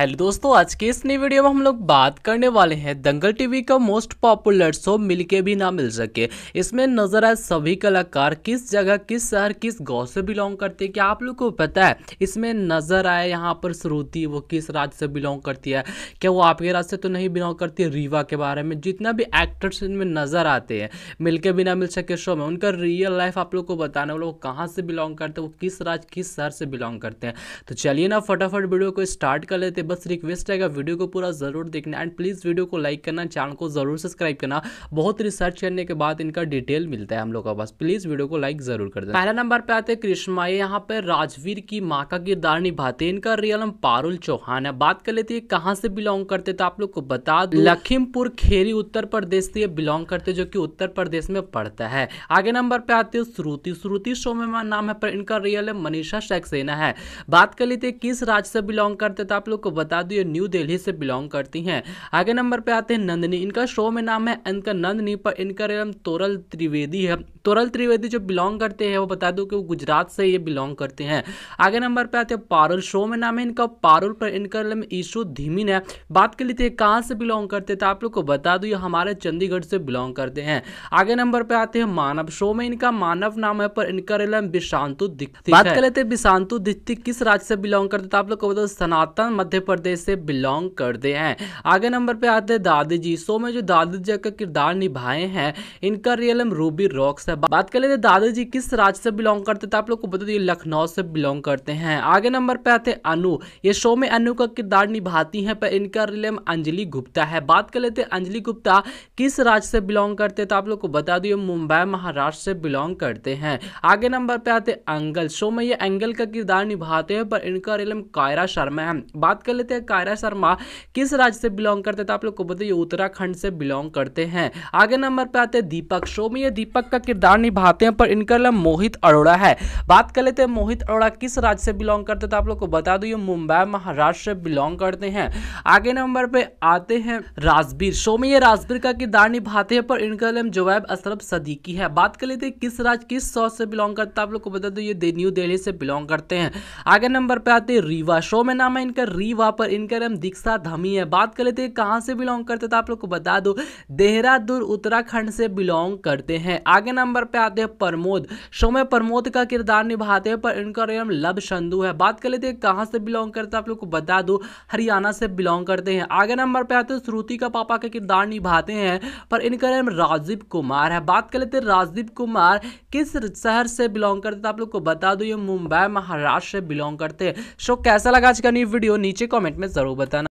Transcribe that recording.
hello दोस्तों आज के इस नई वीडियो में हम लोग बात करने वाले हैं दंगल टीवी का मोस्ट पॉपुलर शो मिलके भी ना मिल सके इसमें नजर आए सभी कलाकार किस जगह किस शहर किस गांव से बिलोंग करते हैं क्या आप लोग को पता है इसमें नजर आए यहाँ पर श्रुति वो किस राज्य से बिलोंग करती है क्या वो आपके राज्य से तो नहीं बिलोंग करती है रीवा के बारे में जितना भी एक्टर्स इनमें नजर आते हैं के भी ना मिल सके शो में उनका रियल लाइफ आप लोग को बताने वाले वो कहाँ से बिलोंग करते हैं वो किस राज्य किस शहर से बिलोंग करते हैं तो चलिए ना फटाफट वीडियो को स्टार्ट कर लेते बस रिक्वेस्ट रहेगा वीडियो को पूरा ज़रूर देखना एंड प्लीज़ वीडियो को लाइक करना चैनल को ज़रूर सब्सक्राइब करना बहुत रिसर्च करने के बाद इनका डिटेल मिलता है हम लोग का पास प्लीज़ वीडियो को लाइक ज़रूर कर दे पहला नंबर पे आते हैं कृष्णा ये यहाँ पर राजवीर की माँ का किरदार निभाते इनका रियल नाम पारुल चौहान है बात कर लेते हैं कहाँ से बिलोंग करते तो आप लोग को बता दो लखीमपुर खेरी उत्तर प्रदेश से बिलोंग करते जो की उत्तर प्रदेश में पड़ता है आगे नंबर पे आते श्रुति श्रुति शो में नाम है पर इनका रियल है मनीषा सक्सेना है बात कर लेते किस राज्य से बिलोंग करते तो आप लोग को बता दूँ ये न्यू दिल्ली से बिलोंग करती हैं आगे नंबर पे आते हैं नंदनी इनका शो में नाम है इनका नंदनी पर इनका नाम तोरल त्रिवेदी है तोरल त्रिवेदी जो बिलोंग करते हैं वो बता दूँ कि वो गुजरात से ये बिलोंग करते हैं आगे नंबर पे आते हैं पारुल शो में नाम है इनका पारुल पर इनका नाम ईशु धीमिन है बात कर लेते हैं कहाँ से बिलोंग करते तो आप लोग को बता दूँ ये हमारे चंडीगढ़ से बिलोंग करते हैं आगे नंबर पर आते हैं मानव शो में इनका मानव नाम है पर इनका नाम विशांतु बात कर लेते हैं विशांतु दीक्षित किस राज्य से बिलोंग करते तो आप लोग को बता सनातन मध्य प्रदेश से बिलोंग करते हैं आगे नंबर पे आते हैं दादी जी शो में जो दादी जी का किरदार निभाए हैं इनका रियल नेम रूबी रॉक्स है बात कर लेते दादी जी किस राज्य से बिलोंग करते थे तो आप लोग को बता दो लखनऊ से बिलोंग करते हैं आगे नंबर पे आते हैं अनु ये शो में अनु का किरदार निभाती है पर इनका रियल नेम अंजलि गुप्ता है बात कर लेते अंजलि गुप्ता किस राज्य से बिलोंग करते थे तो आप लोग को बता दो मुंबई महाराष्ट्र से बिलोंग करते हैं आगे नंबर पे आते अंगल शो में ये एंगल का किरदार निभाते हैं पर इनका रियल नेम कायरा शर्मा है बात कर लेते हैं कायरा शर्मा किस राज्य से बिलोंग करते थे तो आप लोग को बताइए उत्तराखंड से बिलोंग करते हैं आगे नंबर पर आते हैं दीपक शो में ये दीपक का किरदार निभाते हैं पर इनका नाम मोहित अरोड़ा है बात कर लेते हैं मोहित अरोड़ा किस राज्य से बिलोंग करते थे तो आप लोग को बता दो ये मुंबई महाराष्ट्र से बिलोंग करते हैं आगे नंबर पर आते हैं राजबीर शो में ये राजबीर का किरदार निभाते हैं पर इनका नाम जोवैब अशरफ सदीकी है बात कर लेते हैं किस राज्य किस शो से बिलोंग करते आप लोग को बता दो ये न्यू दिल्ली से बिलोंग करते हैं आगे नंबर पर आते हैं रीवा शो में नाम है इनका रीवा वहां पर इनका नाम दीक्षा धमी है बात कर लेते हैं कहाँ से बिलोंग करते तो आप लोग को बता दो देहरादून उत्तराखंड से बिलोंग करते हैं आगे नंबर पे आते हैं प्रमोद शो में प्रमोद का किरदार निभाते हैं पर इनका नाम लव संधु है बात कर लेते हैं कहाँ से बिलोंग करते आप लोग को बता दो हरियाणा से बिलोंग करते हैं आगे नंबर पर आते हैं श्रुति का पापा का किरदार निभाते हैं पर इनका नाम राजीव कुमार है बात कर लेते हैं राजदीप कुमार किस शहर से बिलोंग करते आप लोग को बता दो ये मुंबई महाराष्ट्र से बिलोंग करते हैं शो कैसा लगा आज का न्यू वीडियो नीचे कमेंट में ज़रूर बताना